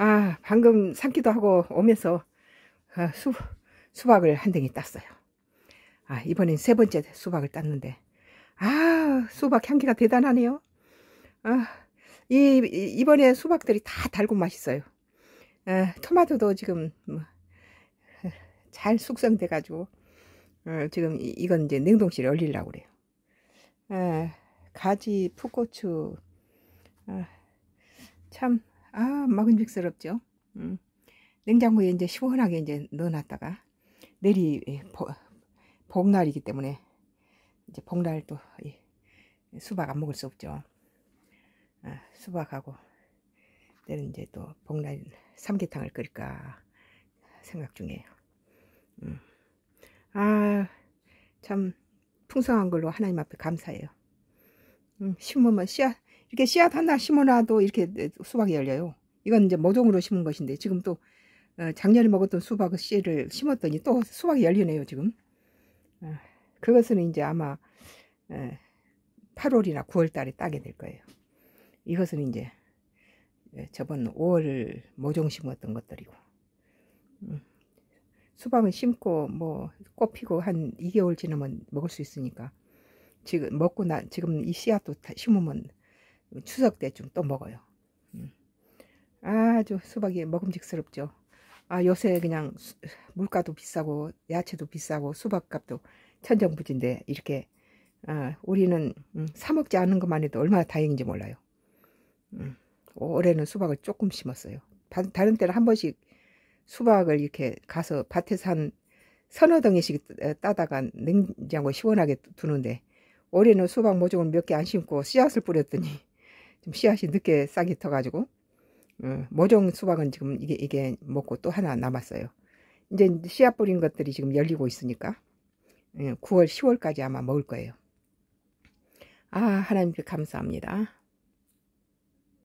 아 방금 산기도 하고 오면서 아, 수, 수박을 한 덩이 땄어요. 아 이번엔 세 번째 수박을 땄는데 아 수박 향기가 대단하네요. 아이 이번에 수박들이 다 달고 맛있어요. 아, 토마토도 지금 뭐, 잘 숙성돼 가지고 어, 지금 이, 건 이제 냉동실에 올리려고 그래요. 아, 가지, 풋고추 아, 참아 먹음직스럽죠. 음. 냉장고에 이제 시원하게 이제 넣어놨다가 내리 복, 예, 날이기 때문에 이제 복날 또 예, 수박 안 먹을 수 없죠. 아, 수박하고 때는 이제 또 복날 삼계탕을 끓일까 생각 중이에요. 음. 아참 풍성한 걸로 하나님 앞에 감사해요. 음, 심으면 씨앗 이렇게 씨앗 하나 심어놔도 이렇게 수박이 열려요. 이건 이제 모종으로 심은 것인데 지금 또 어, 작년에 먹었던 수박 씨를 심었더니 또 수박이 열리네요 지금. 어, 그것은 이제 아마 8월이나 어, 9월 달에 따게 될 거예요. 이것은 이제 예, 저번 5월 모종 심었던 것들이고 음, 수박은 심고 뭐 꽃 피고 한 2개월 지나면 먹을 수 있으니까 지금 먹고 나 지금 이 씨앗도 심으면 추석 때쯤 또 먹어요. 음. 아주 수박이 먹음직스럽죠. 아 요새 그냥 수, 물가도 비싸고 야채도 비싸고 수박값도 천정부지인데 이렇게 아, 우리는 음, 사 먹지 않는 것만 해도 얼마나 다행인지 몰라요. 음, 올해는 수박을 조금 심었어요. 바, 다른 때는 한 번씩 수박을 이렇게 가서 밭에서 한 서너 덩이씩 따다가 냉장고 시원하게 두는데 올해는 수박 모종을 몇 개 안 심고 씨앗을 뿌렸더니 좀 씨앗이 늦게 싹이 터가지고 음, 모종 수박은 지금 이게 이게 먹고 또 하나 남았어요. 이제 씨앗 뿌린 것들이 지금 열리고 있으니까 9월 예, 10월까지 아마 먹을 거예요. 아 하나님께 감사합니다.